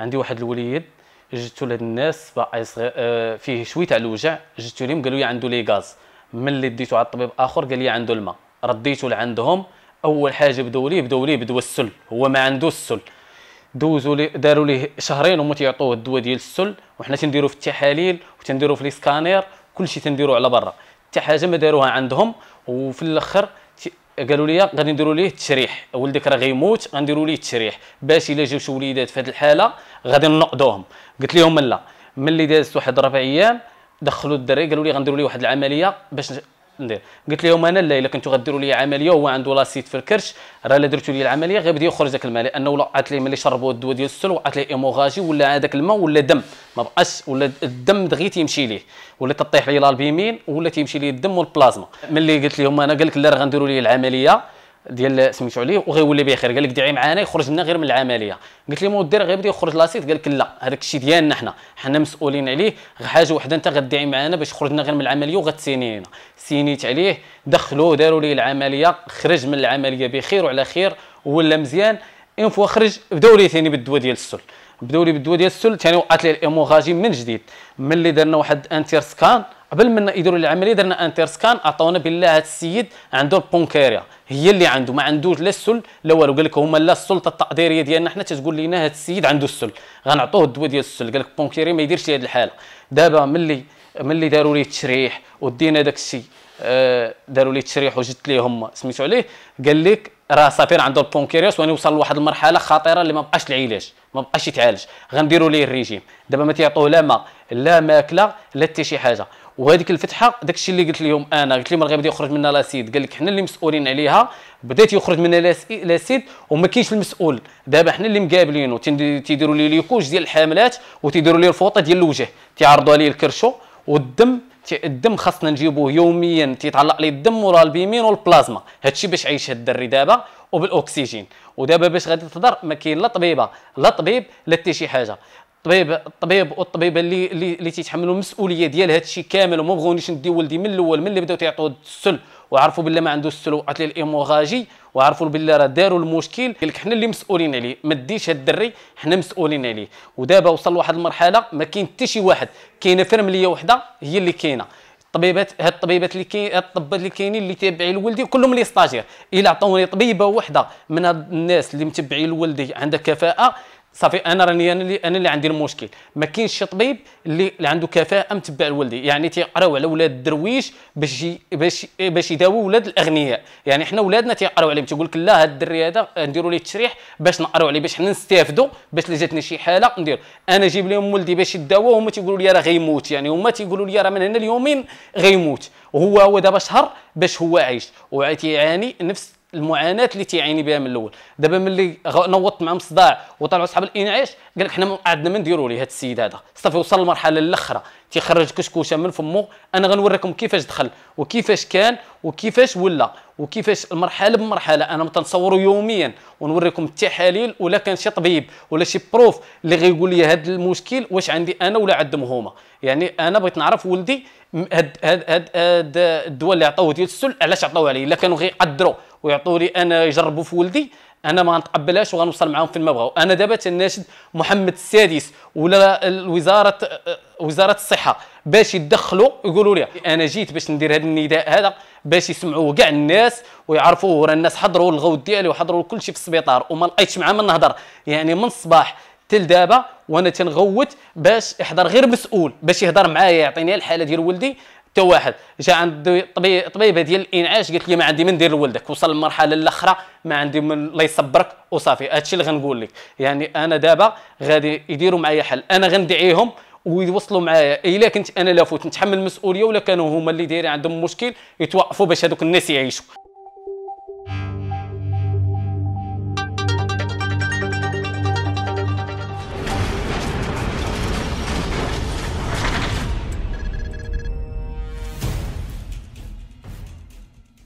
عندي واحد الوليد جيتو لهاد الناس باقي صغير آه، فيه شويه تاع الوجع جيتو ليهم قالوا لي عنده لي غاز ملي ديتو على الطبيب اخر قال لي عنده الماء رديتو لعندهم اول حاجه بداو ليه بداو ليه بدو السل هو ما عنده السل دوزوا لي داروا ليه شهرين هما تيعطوه الدواء ديال السل وحنا تنديروا في التحاليل وتنديروا في لي سكانير كلشي تنديروا على برا حتى حاجه ما داروها عندهم وفي الاخر قالوا لي غادي نديروا ليه التشريح ولدك راه غيموت غنديروا ليه التشريح باش الا جاو شي وليدات في هذه الحاله غادي نقضوهم قلت لهم لا ملي دازت واحد ربع ايام دخلوا الدري قالوا لي غنديروا ليه واحد العمليه باش ندير قلت لهم انا لا الا كنتو غديروا لي عمليه وهو عنده لاسيت في الكرش راه الا درتو لي العمليه غير بدا يخرج داك الماء لانه وقعت ليه ملي شربوا الدواء ديال السل وقعت ليه ايموغاجي ولا هذاك الماء ولا دم ما بقاش ولا الدم دغيا تيمشي ليه ولا تطيح ليه لالبيمين ولا تيمشي ليه الدم والبلازما ملي قلت لهم انا قال لك لا راه غنديروا لي العمليه ديال سميتو عليه وغيولي به خير قال لك دعي معانا يخرج لنا غير من العمليه قلت لي مدير غيبدا يخرج لاسيت قال لك لا هذاك الشيء ديالنا حنا حنا مسؤولين عليه حاجه وحده انت غدعي معانا باش يخرج لنا غير من العمليه وغتسينينا سينيت عليه دخلوه داروا ليه العمليه خرج من العمليه بخير وعلى خير ولا مزيان اون فوا خرج بداو ليه ثاني بالدواء ديال السل بداو ليه بالدواء ديال السل ثاني وقعت ليه الاموغاجي من جديد ملي درنا واحد انتير سكان قبل ما يديروا العمليه درنا انتر سكان عطاونا بالله هذا السيد عنده البونكيريا هي اللي عنده ما عندوش لا السل لا والو قال لك هما لا السلطه التقديريه ديالنا حنا تتقول لنا هذا السيد عنده السل غنعطوه الدواء ديال السل قال لك بونكيري ما يديرش هذه الحاله دابا ملي ملي داروا لي التشريح ودينا داك الشيء آه، داروا لي التشريح وجدت ليهم سميتو عليه قال لك راه صافي عنده البونكيريوس وانا وصل لواحد المرحله خطيره اللي ما بقاش العلاج ما بقاش يتعالج غنديروا ليه الريجيم دابا ما تيعطوه لا ماء لا ماكله لا حتى شي حاجه وهذيك الفتحه داكشي اللي قلت لهم انا قلت لهم غادي يخرج منها لاسيد قال لك حنا اللي مسؤولين عليها بدات يخرج منها لاسيد وما كاينش المسؤول دابا حنا اللي مقابلينه تيديروا لي ليكوج ديال الحاملات وتيديروا لي الفوطه ديال الوجه تيعرضوا عليه الكرشو والدم الدم خاصنا نجيبوه يوميا تيتعلق لي الدم ورا البيمين والبلازما هادشي باش عايش هاد الدري دابا وبالاكسجين ودابا باش غادي تهضر ما كاين لا طبيبه لا طبيب لا حتى شي حاجه الطبيب الطبيب والطبيبه اللي اللي, اللي تيتحملوا المسؤوليه ديال هذا الشيء كامل وما بغونيش ندي ولدي من الاول من اللي بداو تيعطوا السل وعرفوا بالله ما عنده السل وقعت ليه الايموغاجي وعرفوا بالله راه داروا المشكل قال لك حنا اللي مسؤولين عليه ما ديش هاد الدري حنا مسؤولين عليه ودابا وصل لواحد المرحله ما كاين حتى شي واحد كاينه فرمليه وحده هي اللي كاينه الطبيبات هاد الطبيبات اللي كاين هاد الطبات اللي كاينين اللي تابعين لولدي كلهم لي ستاجير الا عطوني طبيبه وحده من هاد الناس اللي متبعين لولدي عندها كفاءه صافي انا راني انا اللي انا اللي عندي المشكل ما كاينش شي طبيب اللي, اللي عنده كفاءه متبع لولدي يعني تيقراو على ولاد الدرويش باش باش باش يداوي ولاد الاغنياء يعني حنا ولادنا تيقراو عليهم تيقول لك لا هذا الدري هذا نديروا ليه التشريح باش نقراو عليه باش حنا نستافدوا باش اللي جاتني شي حاله ندير انا جيب لهم ولدي باش يداوى هما تيقولوا لي راه غيموت يعني هما تيقولوا لي راه من هنا ليومين غيموت وهو هو دابا شهر باش هو عايش وعيتي يعاني نفس المعاناه اللي تيعاني بها من الاول دابا ملي نوضت مع الصداع وطلعوا صحاب الانعاش قال لك حنا عندنا ما نديروا ليه هذا السيد هذا صافي وصل للمرحله الاخرى تيخرج كشكوشه من فمه انا غنوريكم كيفاش دخل وكيفاش كان وكيفاش ولا وكيفاش المرحله بمرحله انا تنصوروا يوميا ونوريكم التحاليل ولا كان شي طبيب ولا شي بروف اللي غيقول لي هذا المشكل واش عندي انا ولا عندهم هما يعني انا بغيت نعرف ولدي هاد هاد, هاد الدواء اللي عطاوه ديال السل علاش عطاوه عليه الا كانوا غيقدروا ويعطوني انا يجربوا في ولدي انا ما نتقبلهاش وغنوصل معاهم فين ما بغاو انا دابا تناشد محمد السادس ولا الوزاره وزاره الصحه باش يتدخلوا يقولوا لي انا جيت باش ندير هذا النداء هذا باش يسمعوه كاع الناس ويعرفوه راه الناس حضروا الغوت ديالي وحضروا كل شيء في السبيطار وما لقيتش معاه من نهضر يعني من الصباح تل دابا وانا تنغوت باش يحضر غير مسؤول باش يهضر معايا يعطيني الحاله ديال ولدي حتى واحد جا عند طبيبه ديال الانعاش قالت لي ما عندي ما ندير لولدك وصل المرحله الاخرى ما عندي من الله يصبرك وصافي هادشي اللي غنقول لك يعني انا دابا غادي يديروا معايا حل انا غندعيهم ويوصلوا معايا الا كنت انا لا فوت نتحمل المسؤوليه ولا كانوا هما اللي دايرين عندهم مشكل يتوقفوا باش هذوك الناس يعيشوا